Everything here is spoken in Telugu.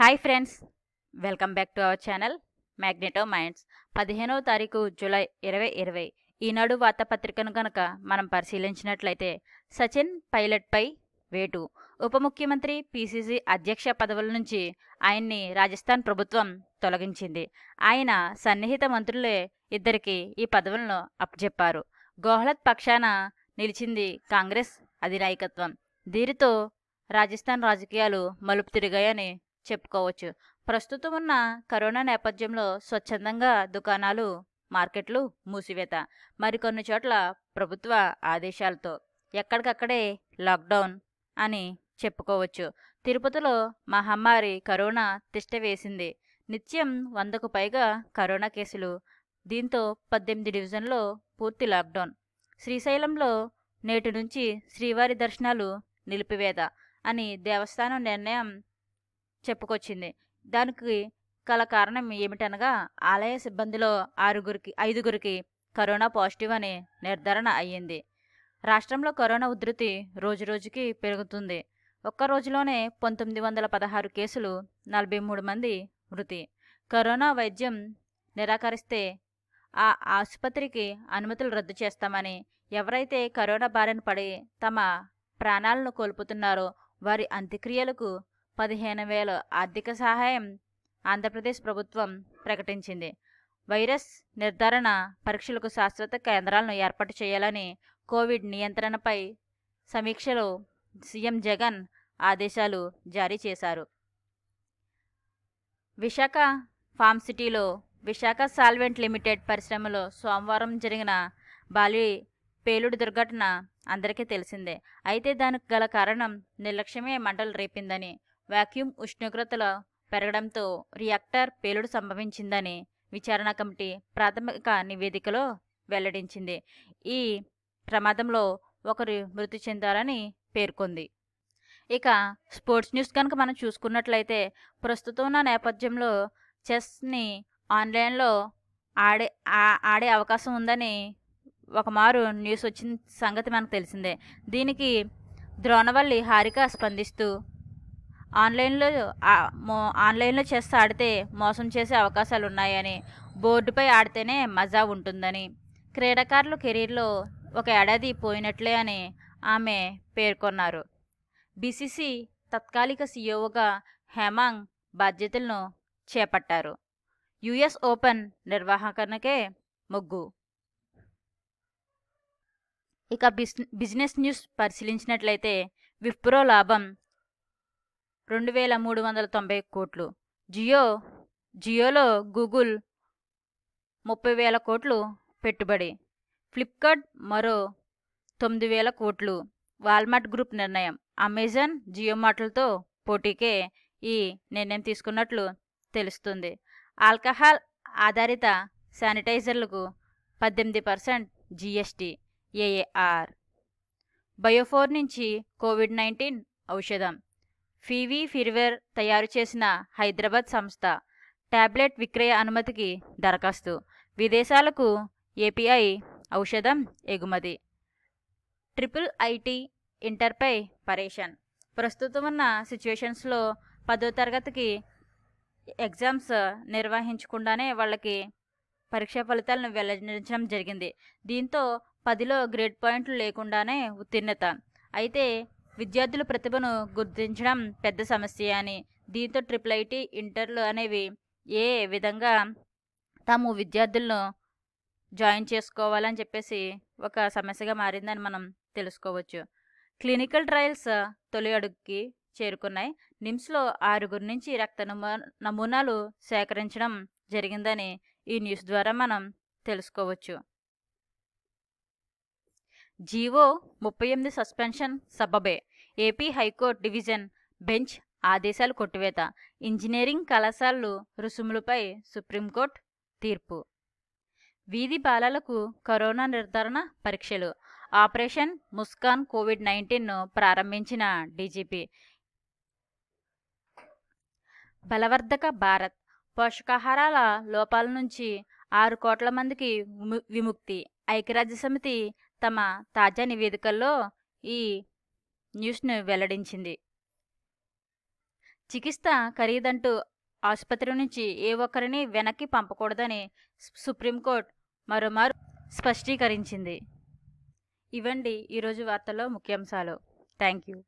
hi friends welcome back to our channel magneto minds పదిహేనవ తారీఖు జూలై ఇరవై ఇరవై ఈనాడు వార్తాపత్రికను కనుక మనం పరిశీలించినట్లయితే సచిన్ పైలట్పై వేటు ఉప ముఖ్యమంత్రి పీసీసీ అధ్యక్ష పదవుల నుంచి ఆయన్ని రాజస్థాన్ ప్రభుత్వం తొలగించింది ఆయన సన్నిహిత మంత్రులే ఇద్దరికి ఈ పదవులను అప్పచెప్పారు గోహ్లత్ పక్షాన నిలిచింది కాంగ్రెస్ అధినాయకత్వం దీనితో రాజస్థాన్ రాజకీయాలు మలుపు తిరిగాయని చెప్పుకోవచ్చు ప్రస్తుతం ఉన్న కరోనా నేపథ్యంలో స్వచ్ఛందంగా దుకాణాలు మార్కెట్లు మూసివేత మరికొన్ని చోట్ల ప్రభుత్వ ఆదేశాలతో ఎక్కడికక్కడే లాక్డౌన్ అని చెప్పుకోవచ్చు తిరుపతిలో మహమ్మారి కరోనా తిష్ట వేసింది నిత్యం వందకు పైగా కరోనా కేసులు దీంతో పద్దెనిమిది డివిజన్లో పూర్తి లాక్డౌన్ శ్రీశైలంలో నేటి నుంచి శ్రీవారి దర్శనాలు నిలిపివేద అని దేవస్థానం నిర్ణయం చెప్పుకొచ్చింది దానికి గల కారణం ఏమిటనగా ఆలయ సిబ్బందిలో ఆరుగురికి ఐదుగురికి కరోనా పాజిటివ్ అని నిర్ధారణ అయ్యింది రాష్ట్రంలో కరోనా ఉధృతి రోజురోజుకి పెరుగుతుంది ఒక్క రోజులోనే పంతొమ్మిది వందల పదహారు కేసులు నలభై మూడు మంది మృతి కరోనా వైద్యం నిరాకరిస్తే ఆ ఆసుపత్రికి అనుమతులు రద్దు చేస్తామని ఎవరైతే కరోనా బారిన పడి తమ ప్రాణాలను కోల్పోతున్నారో వారి అంత్యక్రియలకు పదిహేను వేల ఆర్థిక సహాయం ఆంధ్రప్రదేశ్ ప్రభుత్వం ప్రకటించింది వైరస్ నిర్ధారణ పరీక్షలకు శాశ్వత కేంద్రాలను ఏర్పాటు చేయాలని కోవిడ్ నియంత్రణపై సమీక్షలో సీఎం జగన్ ఆదేశాలు జారీ చేశారు విశాఖ ఫామ్ సిటీలో విశాఖ సాల్వెంట్ లిమిటెడ్ పరిశ్రమలో సోమవారం జరిగిన బాలి పేలుడు దుర్ఘటన అందరికీ తెలిసిందే అయితే దానికి గల కారణం నిర్లక్ష్యమే మంటలు రేపిందని వాక్యూమ్ ఉష్ణోగ్రతల పెరగడంతో రియాక్టర్ పేలుడు సంభవించిందని విచారణ కమిటీ ప్రాథమిక నివేదికలో వెల్లడించింది ఈ ప్రమాదంలో ఒకరు మృతి చెందారని పేర్కొంది ఇక స్పోర్ట్స్ న్యూస్ కనుక మనం చూసుకున్నట్లయితే ప్రస్తుతం ఉన్న నేపథ్యంలో చెస్ని ఆన్లైన్లో ఆడే ఆడే అవకాశం ఉందని ఒకమారు న్యూస్ వచ్చిన సంగతి మనకు తెలిసిందే దీనికి ద్రోణవల్లి హారిక స్పందిస్తూ ఆన్లైన్లో మో ఆన్లైన్లో చెస్ ఆడితే మోసం చేసే అవకాశాలు ఉన్నాయని బోర్డుపై ఆడితేనే మజా ఉంటుందని క్రీడాకారులు కెరీర్లో ఒక ఏడాది పోయినట్లే అని ఆమె పేర్కొన్నారు బీసీసీ తత్కాలిక సీఈఓగా హేమాంగ్ బాధ్యతలను చేపట్టారు యుఎస్ ఓపెన్ నిర్వాహకనకే మొగ్గు ఇక బిజినెస్ న్యూస్ పరిశీలించినట్లయితే విప్రో లాభం రెండు వేల మూడు వందల తొంభై కోట్లు జియో జియోలో గూగుల్ ముప్పై వేల కోట్లు పెట్టుబడి ఫ్లిప్కార్ట్ మరో తొమ్మిది వేల కోట్లు వాల్మార్ట్ గ్రూప్ నిర్ణయం అమెజాన్ జియో మార్ట్లతో పోటీకే ఈ నిర్ణయం తీసుకున్నట్లు తెలుస్తుంది ఆల్కహాల్ ఆధారిత శానిటైజర్లకు పద్దెనిమిది పర్సెంట్ జిఎస్టి ఏఏఆర్ బయోఫోర్ నుంచి కోవిడ్ నైన్టీన్ ఔషధం ఫీవీ ఫిర్వేర్ తయారు చేసిన హైదరాబాద్ సంస్థ ట్యాబ్లెట్ విక్రయ అనుమతికి దరఖాస్తు విదేశాలకు ఏపీఐ ఔషధం ఎగుమతి ట్రిపుల్ ఐటీ ఇంటర్పై పరేషన్ ప్రస్తుతం ఉన్న సిచ్యువేషన్స్లో పదో తరగతికి ఎగ్జామ్స్ నిర్వహించకుండానే వాళ్ళకి పరీక్షా ఫలితాలను వెల్లడించడం జరిగింది దీంతో పదిలో గ్రేడ్ పాయింట్లు లేకుండానే ఉత్తీర్ణత అయితే విద్యార్థుల ప్రతిభను గుర్తించడం పెద్ద సమస్య అని దీంతో ట్రిపుల్ ఐటీ ఇంటర్లు అనేవి ఏ విధంగా తాము విద్యార్థులను జాయిన్ చేసుకోవాలని చెప్పేసి ఒక సమస్యగా మారిందని మనం తెలుసుకోవచ్చు క్లినికల్ ట్రయల్స్ తొలి అడుగుకి చేరుకున్నాయి నిమ్స్లో ఆరుగురి నుంచి రక్త నమూనాలు సేకరించడం జరిగిందని ఈ న్యూస్ ద్వారా మనం తెలుసుకోవచ్చు జీవో ముప్పై ఎనిమిది సస్పెన్షన్ సబబే ఏపీ హైకోర్టు డివిజన్ బెంచ్ ఆదేశాలు కొట్టివేత ఇంజనీరింగ్ కళాశాలలు రుసుములపై సుప్రీంకోర్టు తీర్పు వీధి బాలలకు కరోనా నిర్ధారణ పరీక్షలు ఆపరేషన్ ముస్కాన్ కోవిడ్ నైన్టీన్ను ప్రారంభించిన డీజీపీ బలవర్ధక భారత్ పోషకాహారాల లోపాల నుంచి ఆరు కోట్ల మందికి విముక్తి ఐక్యరాజ్య సమితి తమ తాజా నివేదికల్లో ఈ న్యూస్ను వెల్లడించింది చికిత్స ఖరీదంటూ ఆసుపత్రి నుంచి ఏ ఒక్కరిని వెనక్కి పంపకూడదని సుప్రీంకోర్టు మరోమారు స్పష్టీకరించింది ఇవ్వండి ఈరోజు వార్తలో ముఖ్యాంశాలు థ్యాంక్ యూ